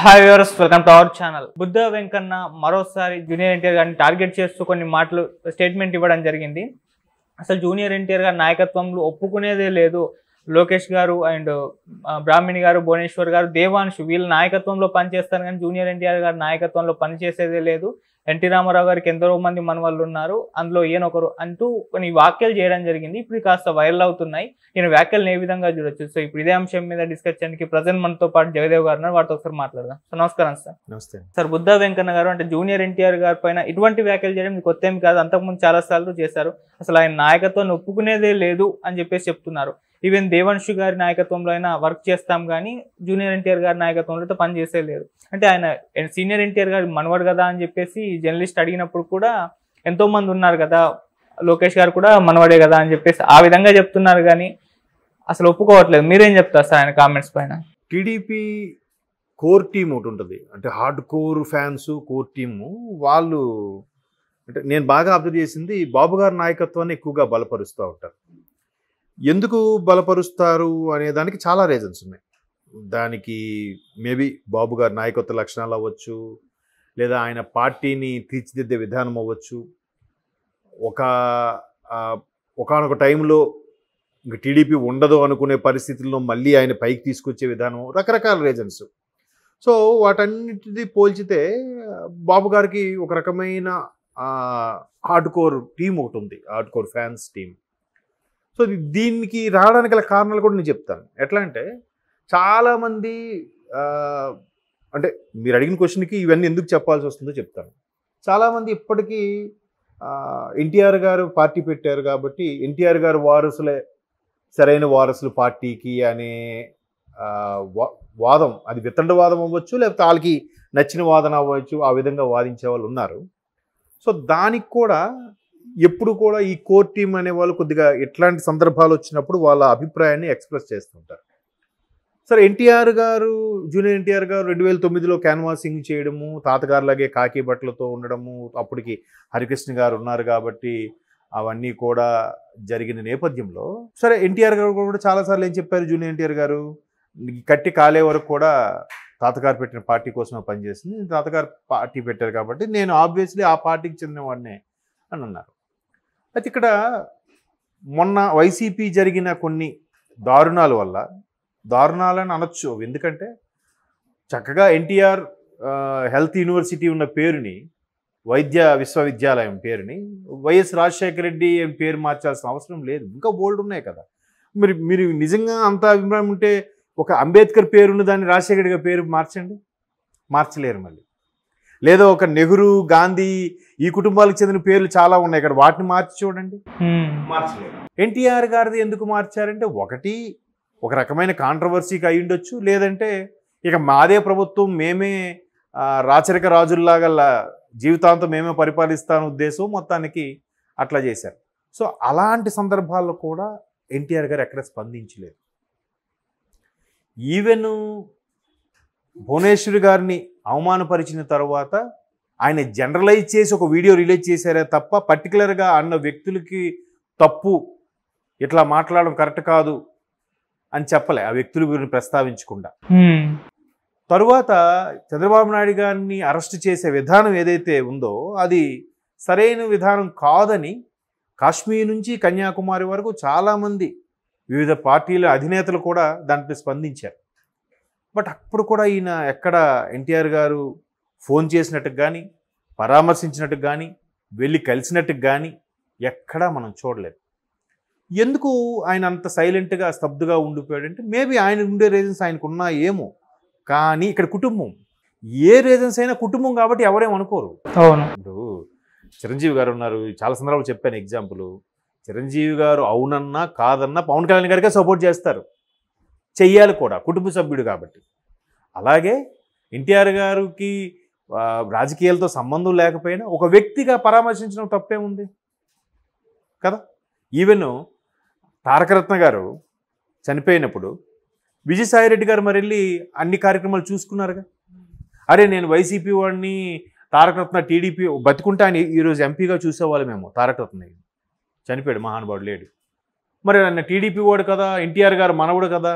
Hi viewers welcome to our channel Buddha Venkanna మరోసారి junior NTR గారిని target చేస్తూ కొన్ని మాటలు స్టేట్మెంట్ ఇవ్వడం జరిగింది అసలు జూనియర్ ఎన్టీఆర్ గారి నాయకత్వంలో ఒప్పుకునేదే లేదు లోకేష్ గారు అండ్ బ్రాహ్మణి గారు భువనేశ్వర్ గారు దేవాన్షు వీళ్ళ నాయకత్వంలో పనిచేస్తారు కానీ జూనియర్ ఎన్టీఆర్ గారి నాయకత్వంలో పనిచేసేదే లేదు ఎన్టీ రామారావు గారికి ఎందరో మంది మనవాళ్ళు ఉన్నారు అందులో ఒకరు అంటూ కొన్ని వ్యాఖ్యలు చేయడం జరిగింది ఇప్పుడు కాస్త వైరల్ అవుతున్నాయి ఈయన వ్యాఖ్యలను ఏ విధంగా చూడొచ్చు సో ఇప్పుడు ఇదే అంశం మీద డిస్కస్ చేయడానికి ప్రజెంట్ మనతో పాటు జగదేవ్ గారు ఉన్నారు వారితో ఒకసారి మాట్లాడదాం సో నమస్కారం సార్ నమస్తే సార్ బుద్ధ వెంకన్న గారు అంటే జూనియర్ ఎన్టీఆర్ గారి పైన ఇటువంటి వ్యాఖ్యలు చేయడం మీకు కొత్త ఏం కాదు అంతకుముందు చాలా సార్లు చేశారు అసలు ఆయన నాయకత్వాన్ని ఒప్పుకునేదే లేదు అని చెప్పేసి చెప్తున్నారు ఈవెన్ దేవాన్షు గారి నాయకత్వంలో అయినా వర్క్ చేస్తాం కానీ జూనియర్ ఎన్టీఆర్ గారి నాయకత్వంలో అయితే పనిచేసే లేదు అంటే ఆయన సీనియర్ ఎన్టీఆర్ గారు మనవాడు కదా అని చెప్పేసి జర్నలిస్ట్ అడిగినప్పుడు కూడా ఎంతోమంది ఉన్నారు కదా లోకేష్ గారు కూడా మనవాడే కదా అని చెప్పేసి ఆ విధంగా చెప్తున్నారు కానీ అసలు ఒప్పుకోవట్లేదు మీరేం చెప్తారు సార్ ఆయన కామెంట్స్ పైన టీడీపీ కోర్ టీమ్ ఒకటి ఉంటుంది అంటే hardcore fans core team వాళ్ళు అంటే నేను బాగా అబ్జర్వ్ చేసింది బాబు గారి నాయకత్వాన్ని ఎక్కువగా బలపరుస్తూ ఉంటారు ఎందుకు బలపరుస్తారు అనే దానికి చాలా రీజన్స్ ఉన్నాయి దానికి మేబీ బాబు గారి నాయకత్వ లక్షణాలు అవ్వచ్చు లేదా ఆయన పార్టీని తీర్చిదిద్దే విధానం అవ్వచ్చు ఒక ఒకనొక టైంలో ఇంక టీడీపీ ఉండదు అనుకునే పరిస్థితుల్లో మళ్ళీ ఆయన పైకి తీసుకొచ్చే విధానం రకరకాల రీజన్స్ సో వాటన్నిటిది పోల్చితే బాబు గారికి ఒక రకమైన హార్డ్ కోర్ టీం ఒకటి ఉంది hardcore fans team so దీనికి రావడానికి గల కారణాలు కూడా నేను చెప్తాను ఎట్లా అంటే చాలామంది అంటే మీరు అడిగిన క్వశ్చన్కి ఇవన్నీ ఎందుకు చెప్పాల్సి వస్తుందో చెప్తాను చాలామంది ఇప్పటికీ ఎన్టీఆర్ గారు పార్టీ పెట్టారు కాబట్టి ఎన్టీఆర్ గారు వారసులే సరైన వారసులు పార్టీకి అనే వాదం అది వాదం అవ్వచ్చు లేకపోతే వాళ్ళకి నచ్చిన వాదన అవ్వచ్చు ఆ విధంగా వాదించే వాళ్ళు ఉన్నారు సో దానికి కూడా ఎప్పుడు కూడా ఈ కోర్ టీం అనే వాళ్ళు కొద్దిగా ఇట్లాంటి సందర్భాలు వచ్చినప్పుడు వాళ్ళ అభిప్రాయాన్ని ఎక్స్ప్రెస్ చేస్తుంటారు సరే ఎన్టీఆర్ గారు జూనియర్ ఎన్టీఆర్ గారు రెండు వేల తొమ్మిదిలో క్యాన్వాసింగ్ చేయడము తాతగారులాగే కాకి బట్టలతో ఉండడము అప్పటికి హరికృష్ణ గారు ఉన్నారు కాబట్టి అవన్నీ కూడా జరిగిన నేపథ్యంలో సరే ఎన్టీఆర్ గారు కూడా చాలాసార్లు ఏం చెప్పారు జూనియర్ ఎన్టీఆర్ గారు కట్టి కాలే వరకు కూడా తాతగారు పెట్టిన పార్టీ కోసమే పనిచేసింది తాతగారు పార్టీ పెట్టారు కాబట్టి నేను ఆబ్వియస్లీ ఆ పార్టీకి చెందినవాడినే అని అన్నారు అయితే ఇక్కడ మొన్న వైసీపీ జరిగిన కొన్ని దారుణాల వల్ల దారుణాలని అనొచ్చు ఎందుకంటే చక్కగా ఎన్టీఆర్ హెల్త్ యూనివర్సిటీ ఉన్న పేరుని వైద్య విశ్వవిద్యాలయం పేరుని వైఎస్ రాజశేఖర రెడ్డి పేరు మార్చాల్సిన అవసరం లేదు ఇంకా బోల్డ్ ఉన్నాయి కదా మరి మీరు నిజంగా అంత అభిప్రాయం ఉంటే ఒక అంబేద్కర్ పేరున్న దాన్ని రాజశేఖర గారి పేరు మార్చండి మార్చలేరు మళ్ళీ లేదా ఒక నెహ్రూ గాంధీ ఈ కుటుంబాలకు చెందిన పేర్లు చాలా ఉన్నాయి ఇక్కడ వాటిని మార్చి చూడండి ఎన్టీఆర్ గారిది ఎందుకు మార్చారంటే ఒకటి ఒక రకమైన కాంట్రవర్సీకి అయి ఉండొచ్చు లేదంటే ఇక మాదే ప్రభుత్వం మేమే రాచరిక రాజుల్లాగల జీవితాంతం మేమే పరిపాలిస్తాను ఉద్దేశం మొత్తానికి అట్లా చేశారు సో అలాంటి సందర్భాల్లో కూడా ఎన్టీఆర్ గారు ఎక్కడ స్పందించలేదు ఈవెన్ భువనేశ్వరి గారిని అవమానపరిచిన తర్వాత ఆయన జనరలైజ్ చేసి ఒక వీడియో రిలీజ్ చేశారే తప్ప పర్టికులర్గా అన్న వ్యక్తులకి తప్పు ఇట్లా మాట్లాడడం కరెక్ట్ కాదు అని చెప్పలే ఆ వ్యక్తుల గురించి ప్రస్తావించకుండా తరువాత చంద్రబాబు నాయుడు గారిని అరెస్ట్ చేసే విధానం ఏదైతే ఉందో అది సరైన విధానం కాదని కాశ్మీర్ నుంచి కన్యాకుమారి వరకు చాలామంది వివిధ పార్టీల అధినేతలు కూడా దానిపై స్పందించారు బట్ అప్పుడు కూడా ఈయన ఎక్కడ ఎన్టీఆర్ గారు ఫోన్ చేసినట్టు కానీ పరామర్శించినట్టు కానీ వెళ్ళి కలిసినట్టు కానీ ఎక్కడా మనం చూడలేదు ఎందుకు ఆయన అంత సైలెంట్గా స్తబ్దుగా ఉండిపోయాడంటే మేబీ ఆయన ఉండే రీజన్స్ ఆయనకున్నా ఏమో కానీ ఇక్కడ కుటుంబం ఏ రీజన్స్ అయినా కుటుంబం కాబట్టి ఎవరేమనుకోరు అనుకోరు అవును చిరంజీవి గారు ఉన్నారు చాలా సందర్భాలు చెప్పాను ఎగ్జాంపుల్ చిరంజీవి గారు అవునన్నా కాదన్నా పవన్ కళ్యాణ్ గారికే సపోర్ట్ చేస్తారు చెయ్యాలి కూడా కుటుంబ సభ్యుడు కాబట్టి అలాగే ఎన్టీఆర్ గారికి రాజకీయాలతో సంబంధం లేకపోయినా ఒక వ్యక్తిగా పరామర్శించడం తప్పే ఉంది కదా ఈవెన్ తారకరత్న గారు చనిపోయినప్పుడు విజయసాయిరెడ్డి గారు మరి వెళ్ళి అన్ని కార్యక్రమాలు చూసుకున్నారుగా అరే నేను వైసీపీ వాడిని తారకరత్న టీడీపీ బతికుంటా అని ఈరోజు ఎంపీగా చూసేవాళ్ళు మేము తారకరత్న చనిపోయాడు మహానుభావుడు లేడు మరి ఆయన టీడీపీ వాడు కదా ఎన్టీఆర్ గారు మనవుడు కదా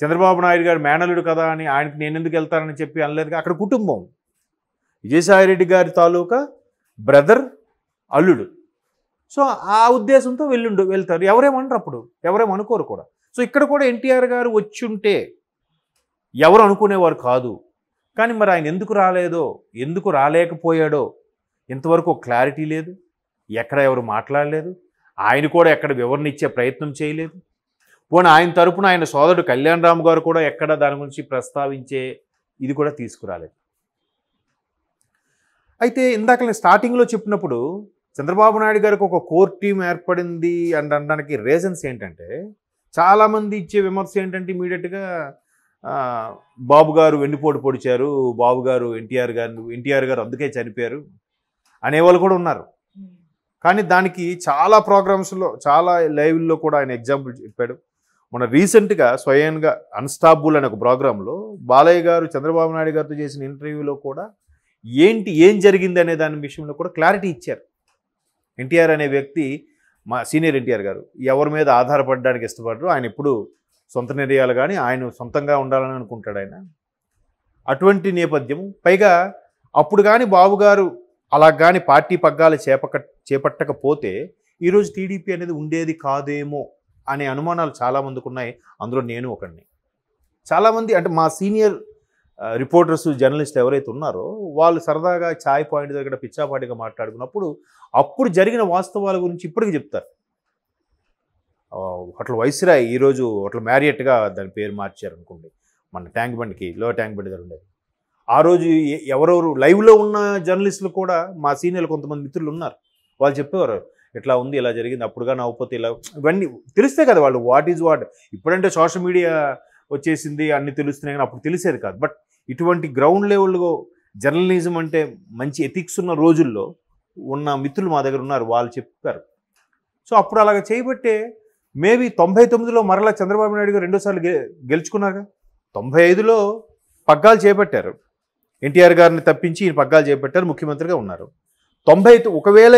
చంద్రబాబు నాయుడు గారు మేనలుడు కదా అని ఆయనకి నేను ఎందుకు వెళ్తానని చెప్పి అనలేదు అక్కడ కుటుంబం విజయసాయిరెడ్డి గారి తాలూకా బ్రదర్ అల్లుడు సో ఆ ఉద్దేశంతో వెళ్ళుండు వెళ్తారు ఎవరేమంటారు అప్పుడు ఎవరేమనుకోరు కూడా సో ఇక్కడ కూడా ఎన్టీఆర్ గారు వచ్చుంటే ఎవరు అనుకునేవారు కాదు కానీ మరి ఆయన ఎందుకు రాలేదో ఎందుకు రాలేకపోయాడో ఇంతవరకు క్లారిటీ లేదు ఎక్కడ ఎవరు మాట్లాడలేదు ఆయన కూడా ఎక్కడ వివరణ ఇచ్చే ప్రయత్నం చేయలేదు పోనీ ఆయన తరపున ఆయన సోదరుడు కళ్యాణ్ గారు కూడా ఎక్కడ దాని గురించి ప్రస్తావించే ఇది కూడా తీసుకురాలేదు అయితే ఇందాక నేను స్టార్టింగ్లో చెప్పినప్పుడు చంద్రబాబు నాయుడు గారికి ఒక కోర్ టీం ఏర్పడింది అండ్ అనడానికి రీజన్స్ ఏంటంటే చాలామంది ఇచ్చే విమర్శ ఏంటంటే ఇమీడియట్గా బాబు గారు వెండిపోటు పొడిచారు బాబు గారు ఎన్టీఆర్ గారు ఎన్టీఆర్ గారు అందుకే చనిపోయారు అనేవాళ్ళు కూడా ఉన్నారు hmm. కానీ దానికి చాలా ప్రోగ్రామ్స్లో చాలా లైవ్ల్లో కూడా ఆయన ఎగ్జాంపుల్ చెప్పాడు మన రీసెంట్గా స్వయంగా అన్స్టాబుల్ అనే ఒక ప్రోగ్రాంలో బాలయ్య గారు చంద్రబాబు నాయుడు గారితో చేసిన ఇంటర్వ్యూలో కూడా ఏంటి ఏం జరిగింది అనే దాని విషయంలో కూడా క్లారిటీ ఇచ్చారు ఎన్టీఆర్ అనే వ్యక్తి మా సీనియర్ ఎన్టీఆర్ గారు ఎవరి మీద ఆధారపడడానికి ఇష్టపడరు ఆయన ఎప్పుడు సొంత నిర్ణయాలు కానీ ఆయన సొంతంగా ఉండాలని అనుకుంటాడు ఆయన అటువంటి నేపథ్యం పైగా అప్పుడు కానీ బాబు గారు అలా కానీ పార్టీ పగ్గాలు చేపక చేపట్టకపోతే ఈరోజు టీడీపీ అనేది ఉండేది కాదేమో అనే అనుమానాలు చాలామందికి ఉన్నాయి అందులో నేను ఒకడిని చాలామంది అంటే మా సీనియర్ రిపోర్టర్స్ జర్నలిస్ట్ ఎవరైతే ఉన్నారో వాళ్ళు సరదాగా ఛాయ్ పాయింట్ దగ్గర పిచ్చాపాటిగా మాట్లాడుకున్నప్పుడు అప్పుడు జరిగిన వాస్తవాల గురించి ఇప్పటికి చెప్తారు హోటల్ వైస్రాయ్ ఈరోజు అట్ల మ్యారియట్గా దాని పేరు మార్చారు అనుకోండి మన ట్యాంక్ బండికి లో ట్యాంక్ బండి దగ్గర ఉండేది ఆ రోజు ఎవరెవరు లైవ్లో ఉన్న జర్నలిస్టులు కూడా మా సీనియర్లు కొంతమంది మిత్రులు ఉన్నారు వాళ్ళు చెప్పేవారు ఎట్లా ఉంది ఇలా జరిగింది అప్పుడుగా నవ్వుపోతే ఇలా ఇవన్నీ తెలిస్తే కదా వాళ్ళు వాట్ ఈజ్ వాట్ ఇప్పుడంటే సోషల్ మీడియా వచ్చేసింది అన్ని తెలుస్తున్నాయి కానీ అప్పుడు తెలిసేది కాదు బట్ ఇటువంటి గ్రౌండ్ లెవెల్లో జర్నలిజం అంటే మంచి ఎథిక్స్ ఉన్న రోజుల్లో ఉన్న మిత్రులు మా దగ్గర ఉన్నారు వాళ్ళు చెప్పారు సో అప్పుడు అలాగ చేయబట్టే మేబీ తొంభై తొమ్మిదిలో మరలా చంద్రబాబు నాయుడు గారు రెండోసార్లు గె గెలుచుకున్నారుగా తొంభై ఐదులో పగ్గాలు చేపట్టారు ఎన్టీఆర్ గారిని తప్పించి ఈయన పగ్గాలు చేపట్టారు ముఖ్యమంత్రిగా ఉన్నారు తొంభై ఒకవేళ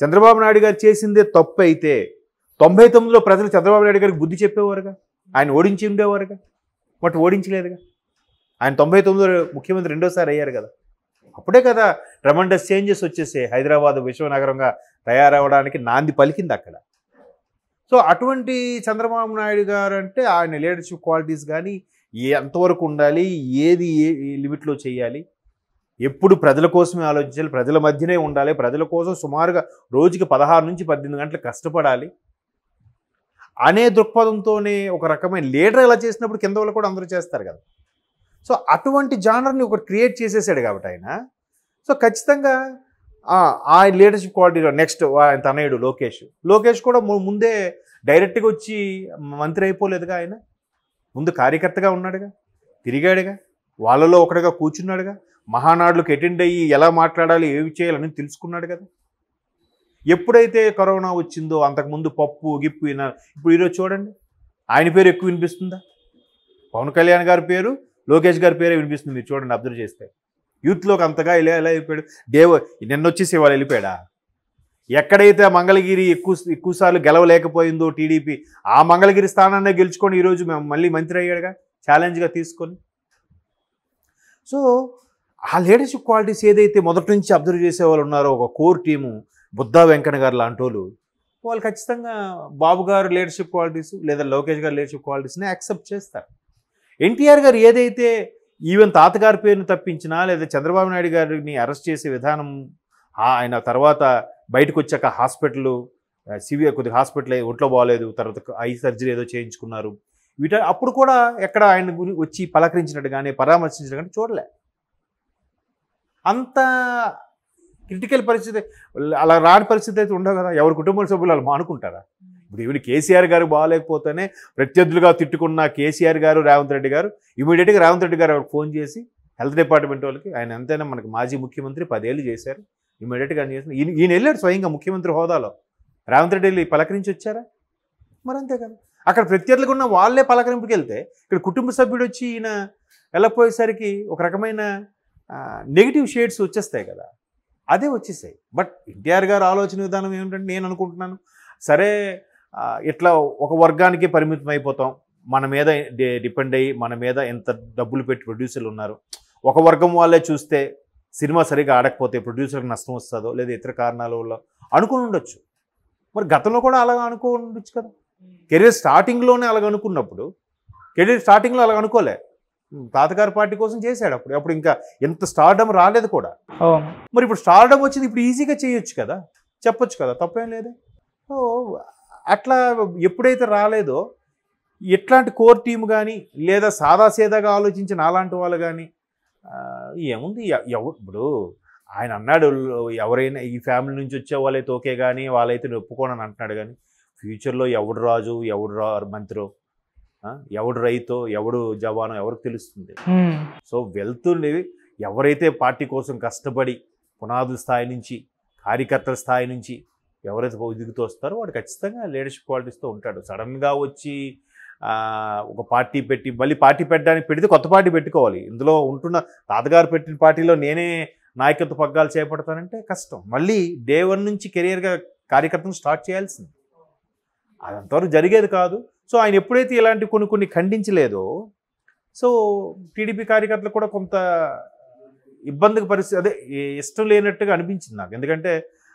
చంద్రబాబు నాయుడు గారు చేసిందే తప్పు అయితే తొంభై తొమ్మిదిలో ప్రజలు చంద్రబాబు నాయుడు గారికి బుద్ధి చెప్పేవారుగా ఆయన ఓడించి ఉండేవారుగా బట్ ఓడించలేదుగా ఆయన తొంభై తొమ్మిదిలో ముఖ్యమంత్రి రెండోసారి అయ్యారు కదా అప్పుడే కదా రమండస్ చేంజెస్ వచ్చేసి హైదరాబాద్ విశ్వనగరంగా తయారవడానికి నాంది పలికింది అక్కడ సో అటువంటి చంద్రబాబు నాయుడు గారు అంటే ఆయన లీడర్షిప్ క్వాలిటీస్ కానీ ఎంతవరకు ఉండాలి ఏది ఏ లిమిట్లో చేయాలి ఎప్పుడు ప్రజల కోసమే ఆలోచించాలి ప్రజల మధ్యనే ఉండాలి ప్రజల కోసం సుమారుగా రోజుకి పదహారు నుంచి పద్దెనిమిది గంటలు కష్టపడాలి అనే దృక్పథంతోనే ఒక రకమైన లీడర్ ఇలా చేసినప్పుడు కింద వాళ్ళు కూడా అందరూ చేస్తారు కదా సో అటువంటి జానర్ని ఒకటి క్రియేట్ చేసేసాడు కాబట్టి ఆయన సో ఖచ్చితంగా ఆ లీడర్షిప్ క్వాలిటీలో నెక్స్ట్ ఆయన తనయుడు లోకేష్ లోకేష్ కూడా ముందే డైరెక్ట్గా వచ్చి మంత్రి అయిపోలేదుగా ఆయన ముందు కార్యకర్తగా ఉన్నాడుగా తిరిగాడుగా వాళ్ళలో ఒకటిగా కూర్చున్నాడుగా మహానాడులకు అటెండ్ అయ్యి ఎలా మాట్లాడాలి ఏమి చేయాలని తెలుసుకున్నాడు కదా ఎప్పుడైతే కరోనా వచ్చిందో అంతకుముందు పప్పు గిప్పు ఇప్పుడు ఈరోజు చూడండి ఆయన పేరు ఎక్కువ వినిపిస్తుందా పవన్ కళ్యాణ్ గారి పేరు లోకేష్ గారి పేరే వినిపిస్తుంది మీరు చూడండి అబ్జర్వ్ చేస్తే యూత్లోకి అంతగా ఇలా ఎలా అయిపోయాడు దేవ నిన్న వచ్చేసి ఇవాళ వెళ్ళిపోయాడా ఎక్కడైతే మంగళగిరి ఎక్కువ ఎక్కువసార్లు గెలవలేకపోయిందో టీడీపీ ఆ మంగళగిరి స్థానాన్ని గెలుచుకొని ఈరోజు మేము మళ్ళీ మంత్రి అయ్యాడుగా ఛాలెంజ్గా తీసుకొని సో ఆ లీడర్షిప్ క్వాలిటీస్ ఏదైతే మొదటి నుంచి అబ్జర్వ్ చేసే వాళ్ళు ఉన్నారో ఒక కోర్ టీము బుద్ధ వెంకన్న గారు లాంటి వాళ్ళు వాళ్ళు ఖచ్చితంగా బాబు గారు లీడర్షిప్ క్వాలిటీస్ లేదా లోకేష్ గారు లీడర్షిప్ క్వాలిటీస్ని యాక్సెప్ట్ చేస్తారు ఎన్టీఆర్ గారు ఏదైతే ఈవెన్ తాతగారి పేరుని తప్పించినా లేదా చంద్రబాబు నాయుడు గారిని అరెస్ట్ చేసే విధానం ఆయన తర్వాత బయటకు వచ్చాక హాస్పిటల్ సివియర్ కొద్దిగా హాస్పిటల్ ఒంట్లో బాగాలేదు తర్వాత ఐ సర్జరీ ఏదో చేయించుకున్నారు వీట అప్పుడు కూడా ఎక్కడ ఆయన వచ్చి పలకరించినట్టు కానీ పరామర్శించినట్టు కానీ చూడలే అంత క్రిటికల్ పరిస్థితి అలా రాని పరిస్థితి అయితే ఉండదు కదా ఎవరి కుటుంబ సభ్యులు అలా మానుకుంటారా ఇప్పుడు ఈవెన్ కేసీఆర్ గారు బాగాలేకపోతేనే ప్రత్యర్థులుగా తిట్టుకున్న కేసీఆర్ గారు రేవంత్ రెడ్డి గారు ఇమీడియట్గా రేవంత్ రెడ్డి గారు ఫోన్ చేసి హెల్త్ డిపార్ట్మెంట్ వాళ్ళకి ఆయన ఎంతైనా మనకి మాజీ ముఖ్యమంత్రి పదేళ్ళు చేశారు ఇమీడియట్గా ఆయన చేసిన ఈయన ఈయన వెళ్ళాడు స్వయంగా ముఖ్యమంత్రి హోదాలో రేవంత్ రెడ్డి వెళ్ళి పలకరించి వచ్చారా మరి అంతే కదా అక్కడ ప్రత్యర్థులకు ఉన్న వాళ్ళే పలకరింపుకి వెళ్తే ఇక్కడ కుటుంబ సభ్యుడు వచ్చి ఈయన వెళ్ళకపోయేసరికి ఒక రకమైన నెగిటివ్ షేడ్స్ వచ్చేస్తాయి కదా అదే వచ్చేసాయి బట్ ఎన్టీఆర్ గారు ఆలోచన విధానం ఏమిటంటే నేను అనుకుంటున్నాను సరే ఇట్లా ఒక వర్గానికి పరిమితం అయిపోతాం మన మీద డిపెండ్ అయ్యి మన మీద ఎంత డబ్బులు పెట్టి ప్రొడ్యూసర్లు ఉన్నారు ఒక వర్గం వాళ్ళే చూస్తే సినిమా సరిగా ఆడకపోతే ప్రొడ్యూసర్కి నష్టం వస్తుందో లేదా ఇతర కారణాల వల్ల అనుకుని ఉండొచ్చు మరి గతంలో కూడా అలాగ అనుకో ఉండొచ్చు కదా కెరీర్ hmm. స్టార్టింగ్లోనే అలాగ అనుకున్నప్పుడు కెరీర్ స్టార్టింగ్లో అలాగ అనుకోలే తాతగారి పార్టీ కోసం చేశాడు అప్పుడు అప్పుడు ఇంకా ఎంత స్టార్డమ్ రాలేదు కూడా మరి ఇప్పుడు స్టార్డమ్ వచ్చింది ఇప్పుడు ఈజీగా చేయొచ్చు కదా చెప్పొచ్చు కదా తప్పేం లేదు సో అట్లా ఎప్పుడైతే రాలేదో ఎట్లాంటి కోర్ టీమ్ కానీ లేదా సాదాసీదాగా ఆలోచించిన అలాంటి వాళ్ళు కానీ ఏముంది ఎవరు ఇప్పుడు ఆయన అన్నాడు ఎవరైనా ఈ ఫ్యామిలీ నుంచి వచ్చే వాళ్ళైతే ఓకే కానీ వాళ్ళైతే నొప్పుకోనని అంటున్నాడు కానీ ఫ్యూచర్లో ఎవడు రాజు ఎవడు రా మంత్రో ఎవడు రైతో ఎవడు జవానో ఎవరికి తెలుస్తుంది సో వెళ్తుంది ఎవరైతే పార్టీ కోసం కష్టపడి పునాదుల స్థాయి నుంచి కార్యకర్తల స్థాయి నుంచి ఎవరైతే దిగుతూ వస్తారో వాడు ఖచ్చితంగా లీడర్షిప్ క్వాలిటీస్తో ఉంటాడు సడన్గా వచ్చి ఒక పార్టీ పెట్టి మళ్ళీ పార్టీ పెట్టడానికి పెడితే కొత్త పార్టీ పెట్టుకోవాలి ఇందులో ఉంటున్న తాతగారు పెట్టిన పార్టీలో నేనే నాయకత్వ పగ్గాలు చేపడతానంటే కష్టం మళ్ళీ డే వన్ నుంచి కెరియర్గా కార్యకర్తను స్టార్ట్ చేయాల్సింది అదంతవరకు జరిగేది కాదు సో ఆయన ఎప్పుడైతే ఇలాంటి కొన్ని కొన్ని ఖండించలేదో సో టీడీపీ కార్యకర్తలు కూడా కొంత ఇబ్బందికి పరిస్థితి అదే ఇష్టం లేనట్టుగా అనిపించింది నాకు ఎందుకంటే